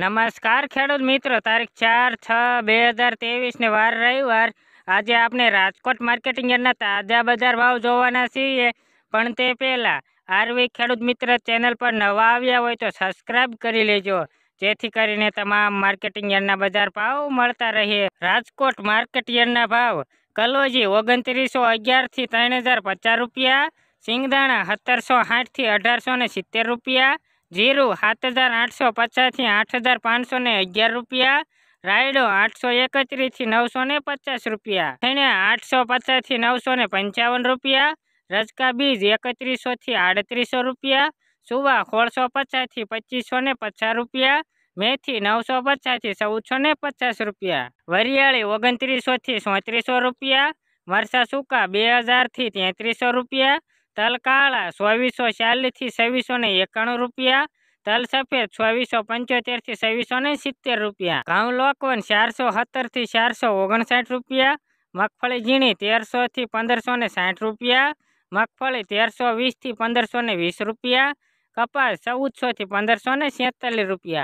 નમસ્કાર ખેડૂત મિત્રો તારીખ ચાર છ બે હજાર તેવીસને વાર રવિવાર આજે આપણે રાજકોટ માર્કેટિંગ યાર્ડના તાજા બજાર ભાવ જોવાના છીએ પણ તે પહેલાં આરવી ખેડૂત મિત્ર ચેનલ પર નવા આવ્યા હોય તો સબસ્ક્રાઈબ કરી લેજો જેથી કરીને તમામ માર્કેટિંગ યાર્ડના બજાર ભાવ મળતા રહીએ રાજકોટ માર્કેટ યાર્ડના ભાવ કલોજી ઓગણત્રીસો અગિયારથી ત્રણ હજાર પચાસ રૂપિયા સિંગદાણા સત્તરસો સાઠથી અઢારસો સિત્તેર રૂપિયા જીરું સાત હજાર આઠસો પચાસથી આઠ હજાર પાંચસો ને અગિયાર રૂપિયા રાયડો આઠસો એકત્રીસથી નવસો ને પચાસ રૂપિયા થઈને આઠસો પચાસથી નવસો ને પંચાવન રૂપિયા રજકા બીજ એકત્રીસોથી આડત્રીસો રૂપિયા સુવા સોળસો પચાસથી પચીસો ને પચાસ રૂપિયા મેથી નવસો પચાસથી ચૌદસો ને પચાસ રૂપિયા વરિયાળી ઓગણત્રીસોથી ચોત્રીસો રૂપિયા મરસા સૂકા બે હજારથી તેત્રીસો રૂપિયા તલ કાળા ચોવીસો ચાલીસથી છવ્વીસો ને એકાણું રૂપિયા તલ સફેદ ચોવીસો પંચોતેરથી છવ્વીસો ને સિત્તેર રૂપિયા ઘઉં લોકવન ચારસો સત્તરથી ચારસો ઓગણસાઠ રૂપિયા મગફળી ઝીણી તેરસોથી પંદરસો ને સાઠ રૂપિયા મગફળી તેરસો વીસથી પંદરસો ને વીસ રૂપિયા કપાસ ચૌદસોથી પંદરસો ને રૂપિયા